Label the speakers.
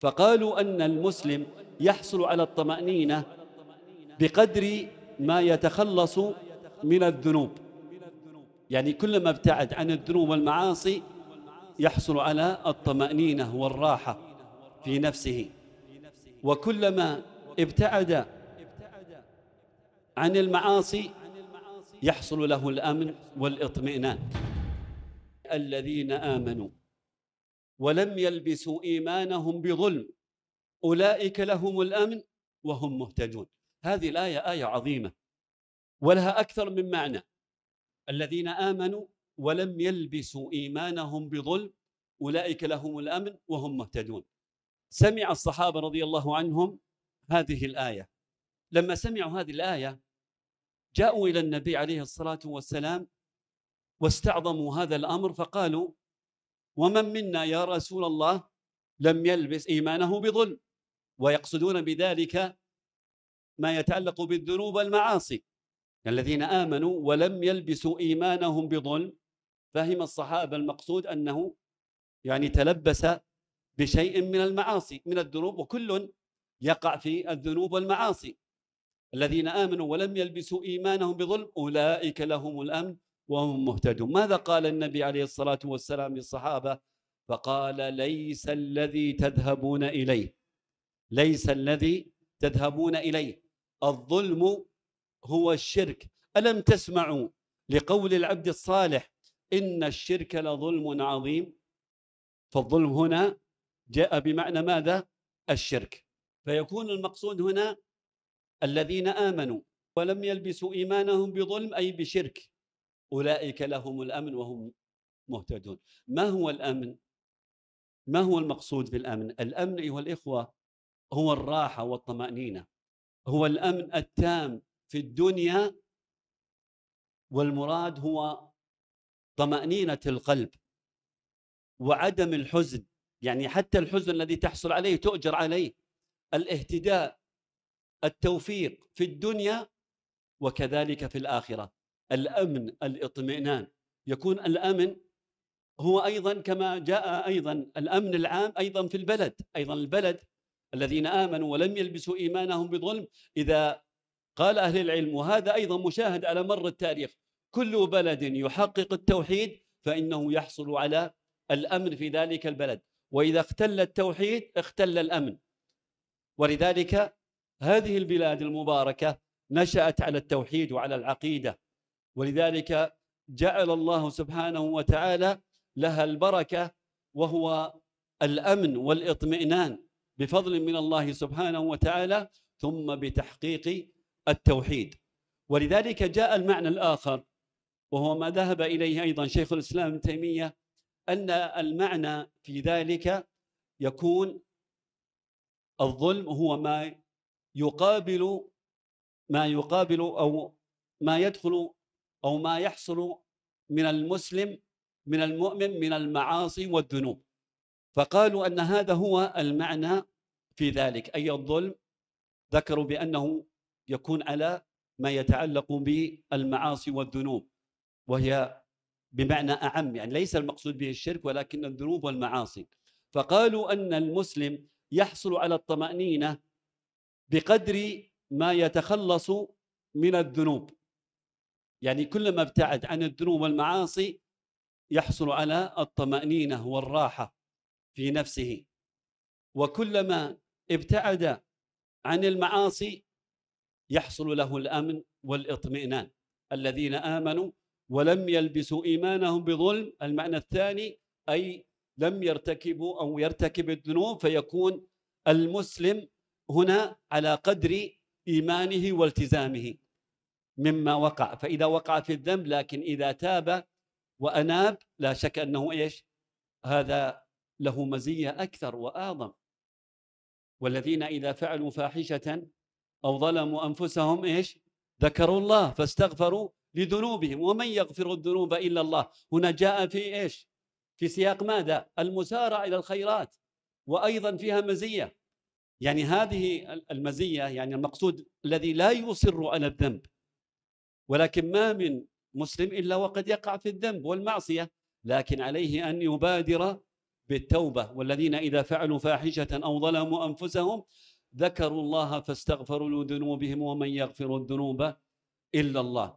Speaker 1: فقالوا أن المسلم يحصل على الطمأنينة بقدر ما يتخلص من الذنوب يعني كلما ابتعد عن الذنوب والمعاصي يحصل على الطمأنينة والراحة في نفسه وكلما ابتعد عن المعاصي يحصل له الأمن والإطمئنان الذين آمنوا ولم يلبسوا إيمانهم بظلم أولئك لهم الأمن وهم مهتدون هذه الآية آية عظيمة ولها أكثر من معنى الذين آمنوا ولم يلبسوا إيمانهم بظلم أولئك لهم الأمن وهم مهتدون سمع الصحابة رضي الله عنهم هذه الآية لما سمعوا هذه الآية جاءوا إلى النبي عليه الصلاة والسلام واستعظموا هذا الأمر فقالوا ومن منا يا رسول الله لم يلبس إيمانه بظلم ويقصدون بذلك ما يتعلق بالذنوب والمعاصي الذين آمنوا ولم يلبسوا إيمانهم بظلم فهم الصحابة المقصود أنه يعني تلبس بشيء من المعاصي من الذنوب وكل يقع في الذنوب والمعاصي الذين آمنوا ولم يلبسوا إيمانهم بظلم أولئك لهم الأمن وهم مهتدون ماذا قال النبي عليه الصلاة والسلام للصحابة فقال ليس الذي تذهبون إليه ليس الذي تذهبون إليه الظلم هو الشرك ألم تسمعوا لقول العبد الصالح إن الشرك لظلم عظيم فالظلم هنا جاء بمعنى ماذا الشرك فيكون المقصود هنا الذين آمنوا ولم يلبسوا إيمانهم بظلم أي بشرك أولئك لهم الأمن وهم مهتدون ما هو الأمن؟ ما هو المقصود بالأمن؟ الأمن أيها الإخوة هو الراحة والطمأنينة هو الأمن التام في الدنيا والمراد هو طمأنينة القلب وعدم الحزن يعني حتى الحزن الذي تحصل عليه تؤجر عليه الاهتداء التوفيق في الدنيا وكذلك في الآخرة الامن الاطمئنان يكون الامن هو ايضا كما جاء ايضا الامن العام ايضا في البلد ايضا البلد الذين امنوا ولم يلبسوا ايمانهم بظلم اذا قال اهل العلم وهذا ايضا مشاهد على مر التاريخ كل بلد يحقق التوحيد فانه يحصل على الامن في ذلك البلد واذا اختل التوحيد اختل الامن ولذلك هذه البلاد المباركه نشات على التوحيد وعلى العقيده ولذلك جعل الله سبحانه وتعالى لها البركه وهو الامن والاطمئنان بفضل من الله سبحانه وتعالى ثم بتحقيق التوحيد ولذلك جاء المعنى الاخر وهو ما ذهب اليه ايضا شيخ الاسلام ابن تيميه ان المعنى في ذلك يكون الظلم هو ما يقابل ما يقابل او ما يدخل أو ما يحصل من المسلم من المؤمن من المعاصي والذنوب فقالوا أن هذا هو المعنى في ذلك أي الظلم ذكروا بأنه يكون على ما يتعلق بالمعاصي والذنوب وهي بمعنى أعم يعني ليس المقصود به الشرك ولكن الذنوب والمعاصي فقالوا أن المسلم يحصل على الطمأنينة بقدر ما يتخلص من الذنوب يعني كلما ابتعد عن الذنوب والمعاصي يحصل على الطمأنينة والراحة في نفسه وكلما ابتعد عن المعاصي يحصل له الأمن والإطمئنان الذين آمنوا ولم يلبسوا إيمانهم بظلم المعنى الثاني أي لم يرتكبوا أو يرتكب الذنوب فيكون المسلم هنا على قدر إيمانه والتزامه مما وقع فإذا وقع في الذنب لكن إذا تاب وأناب لا شك أنه إيش هذا له مزية أكثر وأعظم والذين إذا فعلوا فاحشة أو ظلموا أنفسهم إيش ذكروا الله فاستغفروا لذنوبهم ومن يغفر الذنوب إلا الله هنا جاء في إيش في سياق ماذا المسارع إلى الخيرات وأيضا فيها مزية يعني هذه المزية يعني المقصود الذي لا يصر على الذنب ولكن ما من مسلم إلا وقد يقع في الذنب والمعصية لكن عليه أن يبادر بالتوبة والذين إذا فعلوا فاحشة أو ظلموا أنفسهم ذكروا الله فاستغفروا لذنوبهم ومن يغفر الذنوب إلا الله